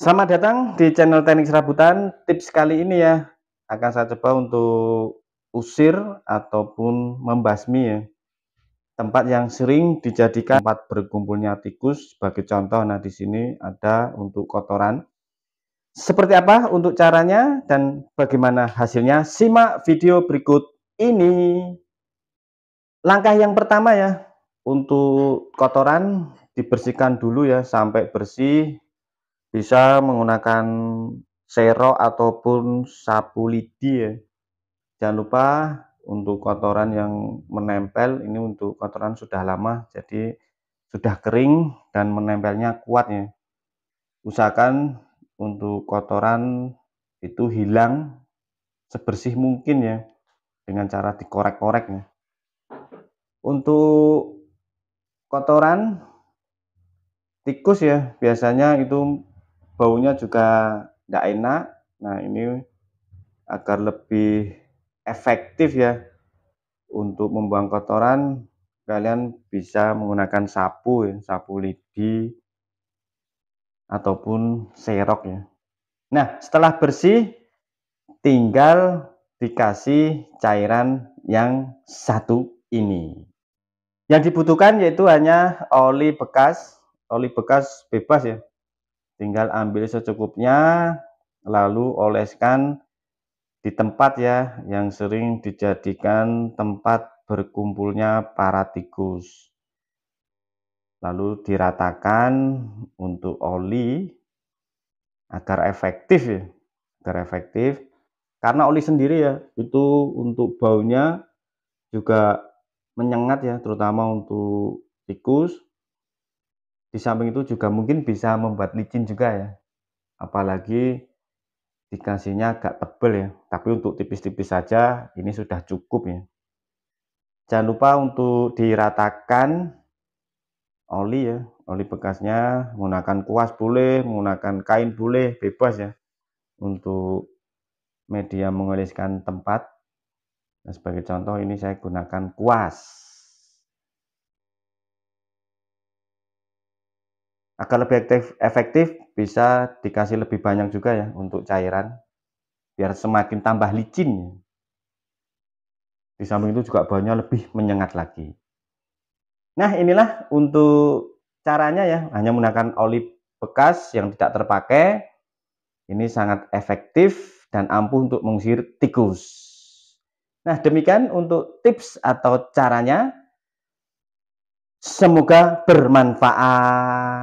Selamat datang di channel Teknik Serabutan. Tips kali ini ya akan saya coba untuk usir ataupun membasmi ya tempat yang sering dijadikan tempat berkumpulnya tikus. Sebagai contoh, nah di sini ada untuk kotoran. Seperti apa untuk caranya dan bagaimana hasilnya? Simak video berikut ini. Langkah yang pertama ya untuk kotoran dibersihkan dulu ya sampai bersih bisa menggunakan sero ataupun sapu lidi ya. Jangan lupa untuk kotoran yang menempel ini untuk kotoran sudah lama jadi sudah kering dan menempelnya kuat ya. Usahakan untuk kotoran itu hilang sebersih mungkin ya dengan cara dikorek-korek ya. Untuk kotoran tikus ya biasanya itu baunya juga tidak enak. Nah ini agar lebih efektif ya untuk membuang kotoran kalian bisa menggunakan sapu ya, sapu lidi ataupun serok ya. Nah setelah bersih tinggal dikasih cairan yang satu ini. Yang dibutuhkan yaitu hanya oli bekas, oli bekas bebas ya, Tinggal ambil secukupnya, lalu oleskan di tempat ya yang sering dijadikan tempat berkumpulnya para tikus. Lalu diratakan untuk oli agar efektif ya, agar efektif. Karena oli sendiri ya itu untuk baunya juga menyengat ya terutama untuk tikus. Di samping itu juga mungkin bisa membuat licin juga ya. Apalagi dikasihnya agak tebel ya. Tapi untuk tipis-tipis saja ini sudah cukup ya. Jangan lupa untuk diratakan oli ya. Oli bekasnya menggunakan kuas boleh, menggunakan kain boleh, bebas ya. Untuk media mengoleskan tempat. Nah, sebagai contoh ini saya gunakan kuas. agar lebih efektif, efektif bisa dikasih lebih banyak juga ya untuk cairan biar semakin tambah licin. Ya. Di samping itu juga bahannya lebih menyengat lagi. Nah inilah untuk caranya ya hanya menggunakan oli bekas yang tidak terpakai. Ini sangat efektif dan ampuh untuk mengusir tikus. Nah demikian untuk tips atau caranya. Semoga bermanfaat.